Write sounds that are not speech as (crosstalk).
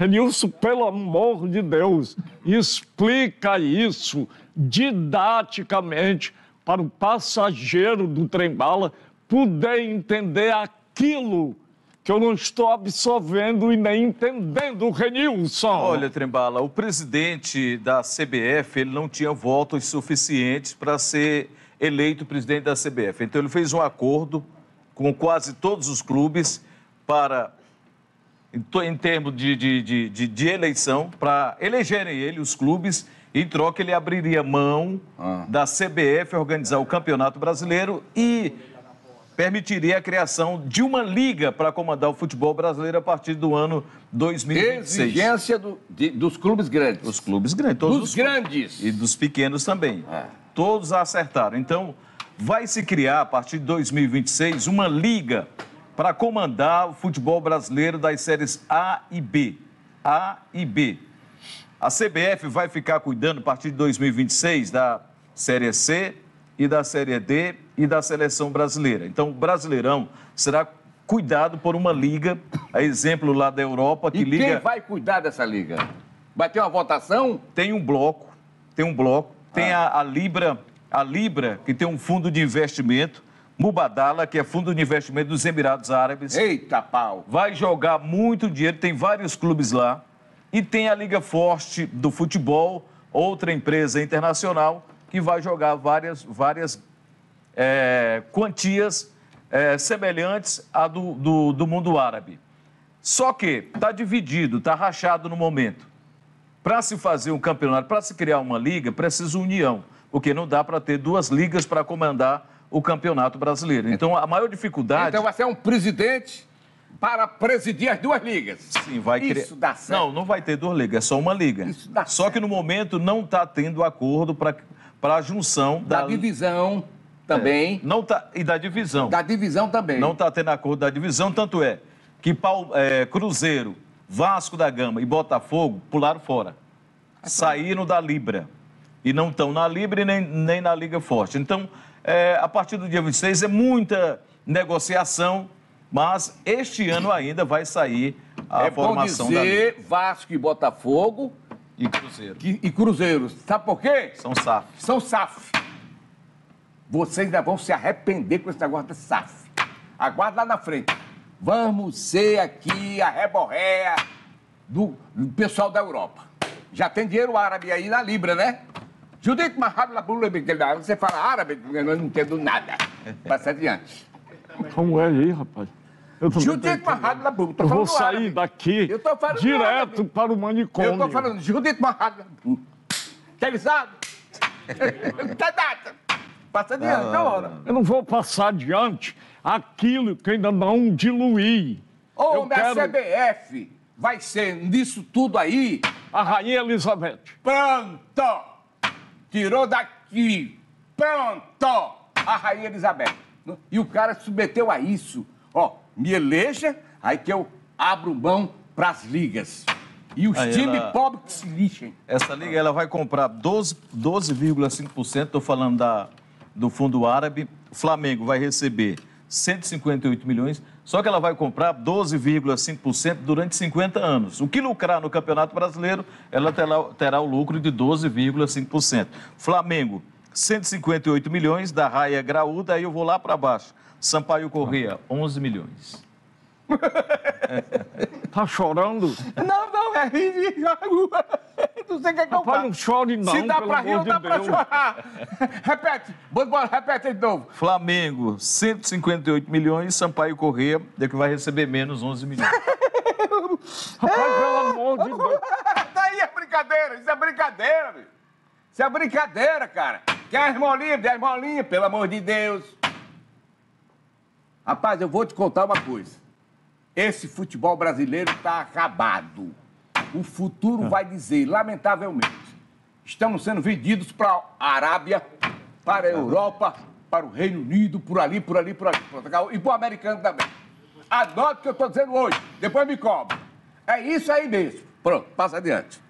Renilson, pelo amor de Deus, explica isso didaticamente para o passageiro do trem-bala poder entender aquilo que eu não estou absorvendo e nem entendendo, Renilson. Olha, Trembala, o presidente da CBF ele não tinha votos suficientes para ser eleito presidente da CBF. Então ele fez um acordo com quase todos os clubes para em termos de, de, de, de eleição, para elegerem ele, os clubes, em troca ele abriria mão ah. da CBF organizar o Campeonato Brasileiro e permitiria a criação de uma liga para comandar o futebol brasileiro a partir do ano 2026. Exigência do, de, dos clubes grandes. Dos clubes grandes. Todos dos grandes. E dos pequenos também. É. Todos acertaram. Então, vai se criar, a partir de 2026, uma liga para comandar o futebol brasileiro das séries A e B. A e B. A CBF vai ficar cuidando a partir de 2026 da Série C e da Série D e da seleção brasileira. Então, o Brasileirão será cuidado por uma liga, a exemplo lá da Europa, que e liga. Quem vai cuidar dessa liga? Vai ter uma votação? Tem um bloco, tem um bloco, tem ah. a, a Libra, a Libra que tem um fundo de investimento Mubadala, que é fundo de investimento dos Emirados Árabes. Eita pau! Vai jogar muito dinheiro, tem vários clubes lá. E tem a Liga Forte do Futebol, outra empresa internacional, que vai jogar várias, várias é, quantias é, semelhantes à do, do, do mundo árabe. Só que está dividido, está rachado no momento. Para se fazer um campeonato, para se criar uma liga, precisa união, porque não dá para ter duas ligas para comandar o Campeonato Brasileiro. Então, a maior dificuldade. Então, você é um presidente para presidir as duas ligas. Sim, vai querer. Isso dá certo. Não, não vai ter duas ligas, é só uma liga. Isso dá Só certo. que no momento não está tendo acordo para a junção da, da divisão é, também. É, não tá, e da divisão. Da divisão também. Não está tendo acordo da divisão, tanto é que Paulo, é, Cruzeiro, Vasco da Gama e Botafogo pularam fora. É saíram da Libra. E não estão na Libra e nem, nem na Liga Forte. Então, é, a partir do dia 26 é muita negociação, mas este ano ainda vai sair a é formação bom dizer, da Vasco e Botafogo e Cruzeiro. Que, e Cruzeiro. Sabe por quê? São SAF. São SAF. Vocês ainda vão se arrepender com esse negócio da SAF. Aguarde lá na frente. Vamos ser aqui a reborréia do, do pessoal da Europa. Já tem dinheiro árabe aí na Libra, né? Judith Mahabulabulabigdal, ah, você fala árabe, eu não entendo nada. Passa adiante. Como é aí, rapaz? Eu Judith Mahabulabul, tô falando Eu vou sair árabe. daqui eu tô falando direto para o manicômio. Eu estou falando Judith Mahabulabul. (laughs) Tá avisado? não tá nada. Passa adiante, ah, hora. Eu não vou passar adiante aquilo que ainda não diluí. O da quero... CBF vai ser nisso tudo aí. A Rainha Elizabeth. Pronto! Tirou daqui. Pronto! A Rainha Elizabeth. Né? E o cara se submeteu a isso. Ó, me eleja, aí que eu abro mão pras ligas. E os times ela... pobres que se lixem. Essa liga ela vai comprar 12,5%, 12, estou falando da, do fundo árabe. O Flamengo vai receber 158 milhões, só que ela vai comprar 12,5% durante 50 anos. O que lucrar no Campeonato Brasileiro, ela terá, terá o lucro de 12,5%. Flamengo, 158 milhões, da Raia Graúda, aí eu vou lá para baixo. Sampaio Correia, 11 milhões. (laughs) tá chorando? Não, não, é rir de (laughs) não sei o que é que eu faço. não chore não, Se dá pra rir, não dá Deus. pra chorar. (laughs) repete, bora, repete de novo. Flamengo, 158 milhões, Sampaio Corrêa, é que vai receber menos 11 milhões. (laughs) Rapaz, pelo amor de Deus. tá aí a brincadeira, isso é brincadeira, Isso é brincadeira, cara. Quer as molinhas, Quer as molinhas, pelo amor de Deus. Rapaz, eu vou te contar uma coisa. Esse futebol brasileiro tá acabado o futuro vai dizer, lamentavelmente. Estamos sendo vendidos para a Arábia, para a Europa, para o Reino Unido, por ali, por ali, por ali, Portugal e para o americano também. Adote o que eu estou dizendo hoje, depois me cobro. É isso aí mesmo. Pronto, passa adiante.